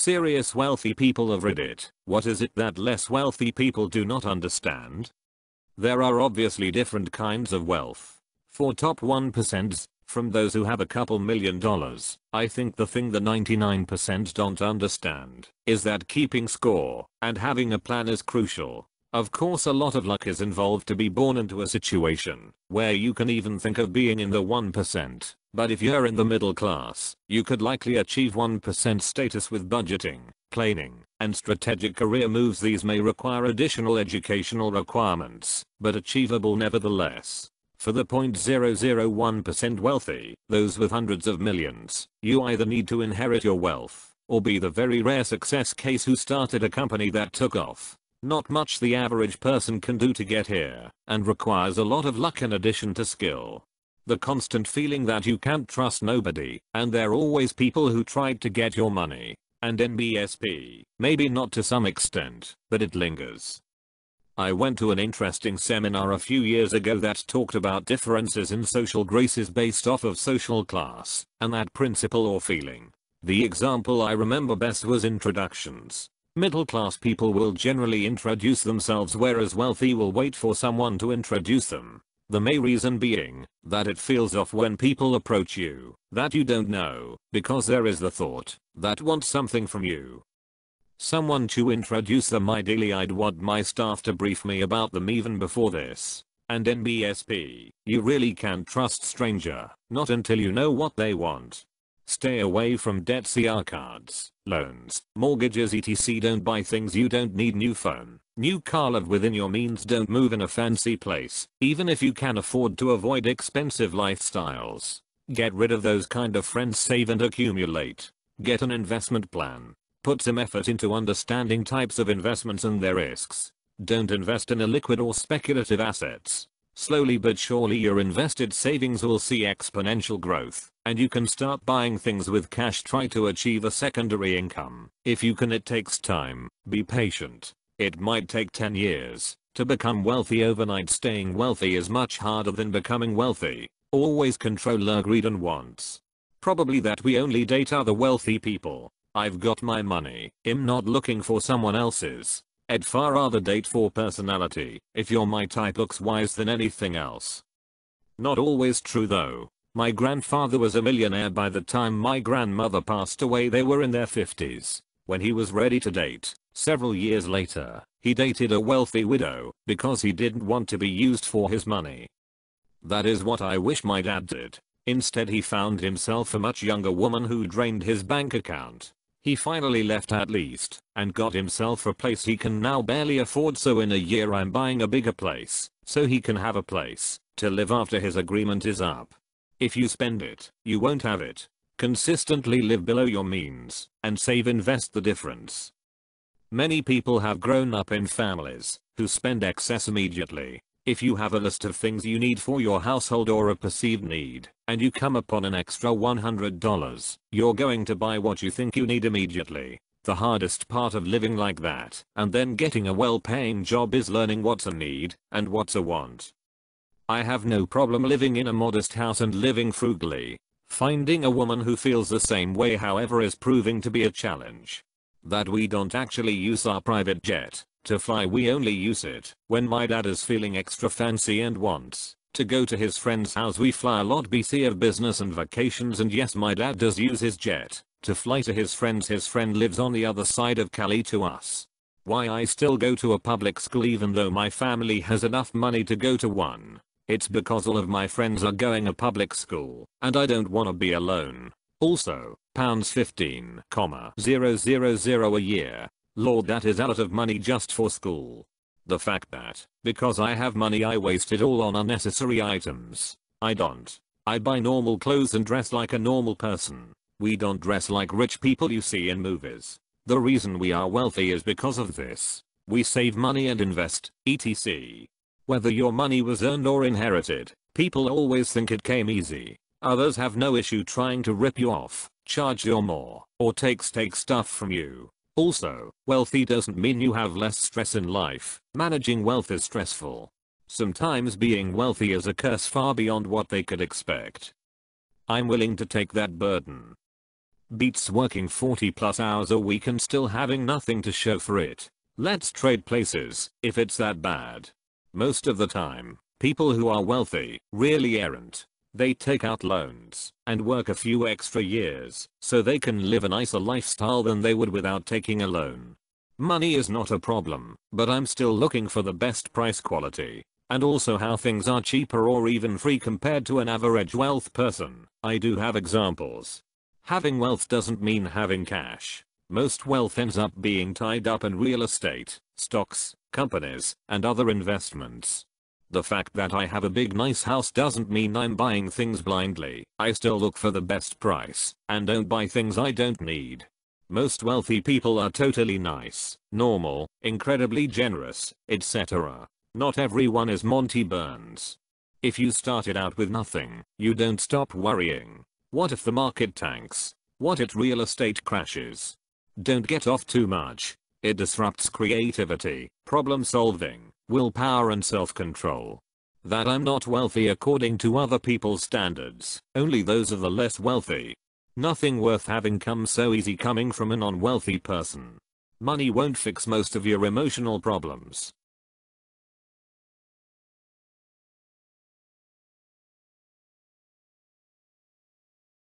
Serious wealthy people have read it, what is it that less wealthy people do not understand? There are obviously different kinds of wealth. For top 1%, from those who have a couple million dollars, I think the thing the 99% don't understand is that keeping score and having a plan is crucial. Of course a lot of luck is involved to be born into a situation where you can even think of being in the 1%, but if you're in the middle class, you could likely achieve 1% status with budgeting, planning, and strategic career moves these may require additional educational requirements, but achievable nevertheless. For the 0.001% wealthy, those with hundreds of millions, you either need to inherit your wealth, or be the very rare success case who started a company that took off not much the average person can do to get here, and requires a lot of luck in addition to skill. The constant feeling that you can't trust nobody, and there are always people who tried to get your money. And NBSP, maybe not to some extent, but it lingers. I went to an interesting seminar a few years ago that talked about differences in social graces based off of social class, and that principle or feeling. The example I remember best was introductions. Middle class people will generally introduce themselves whereas wealthy will wait for someone to introduce them. The main reason being that it feels off when people approach you that you don't know because there is the thought that wants something from you. Someone to introduce them ideally I'd want my staff to brief me about them even before this. And NBSP, you really can not trust stranger, not until you know what they want. Stay away from debt CR cards, loans, mortgages etc. Don't buy things you don't need new phone, new car live within your means don't move in a fancy place, even if you can afford to avoid expensive lifestyles. Get rid of those kind of friends save and accumulate. Get an investment plan. Put some effort into understanding types of investments and their risks. Don't invest in illiquid or speculative assets. Slowly but surely your invested savings will see exponential growth and you can start buying things with cash try to achieve a secondary income. If you can it takes time, be patient. It might take 10 years. To become wealthy overnight staying wealthy is much harder than becoming wealthy. Always control our greed and wants. Probably that we only date other wealthy people. I've got my money. I'm not looking for someone else's. I'd far rather date for personality. If you're my type looks wise than anything else. Not always true though. My grandfather was a millionaire by the time my grandmother passed away they were in their 50s. When he was ready to date, several years later, he dated a wealthy widow because he didn't want to be used for his money. That is what I wish my dad did. Instead he found himself a much younger woman who drained his bank account. He finally left at least and got himself a place he can now barely afford so in a year I'm buying a bigger place so he can have a place to live after his agreement is up. If you spend it, you won't have it. Consistently live below your means, and save invest the difference. Many people have grown up in families, who spend excess immediately. If you have a list of things you need for your household or a perceived need, and you come upon an extra $100, you're going to buy what you think you need immediately. The hardest part of living like that and then getting a well-paying job is learning what's a need and what's a want. I have no problem living in a modest house and living frugally. Finding a woman who feels the same way however is proving to be a challenge. That we don't actually use our private jet to fly we only use it when my dad is feeling extra fancy and wants to go to his friend's house we fly a lot BC of business and vacations and yes my dad does use his jet to fly to his friends his friend lives on the other side of Cali to us. Why I still go to a public school even though my family has enough money to go to one it's because all of my friends are going a public school, and I don't wanna be alone. Also, pounds 15, comma 000 a year. Lord that is a lot of money just for school. The fact that, because I have money I waste it all on unnecessary items. I don't. I buy normal clothes and dress like a normal person. We don't dress like rich people you see in movies. The reason we are wealthy is because of this. We save money and invest, etc. Whether your money was earned or inherited, people always think it came easy. Others have no issue trying to rip you off, charge you more, or takes take stuff from you. Also, wealthy doesn't mean you have less stress in life. Managing wealth is stressful. Sometimes being wealthy is a curse far beyond what they could expect. I'm willing to take that burden. Beats working 40 plus hours a week and still having nothing to show for it. Let's trade places, if it's that bad. Most of the time, people who are wealthy really aren't. They take out loans and work a few extra years so they can live a nicer lifestyle than they would without taking a loan. Money is not a problem, but I'm still looking for the best price quality. And also how things are cheaper or even free compared to an average wealth person. I do have examples. Having wealth doesn't mean having cash. Most wealth ends up being tied up in real estate, stocks, companies, and other investments. The fact that I have a big nice house doesn't mean I'm buying things blindly, I still look for the best price, and don't buy things I don't need. Most wealthy people are totally nice, normal, incredibly generous, etc. Not everyone is Monty Burns. If you started out with nothing, you don't stop worrying. What if the market tanks? What if real estate crashes? Don't get off too much, it disrupts creativity, problem solving, willpower and self-control. That I'm not wealthy according to other people's standards, only those of the less wealthy. Nothing worth having comes so easy coming from an unwealthy person. Money won't fix most of your emotional problems,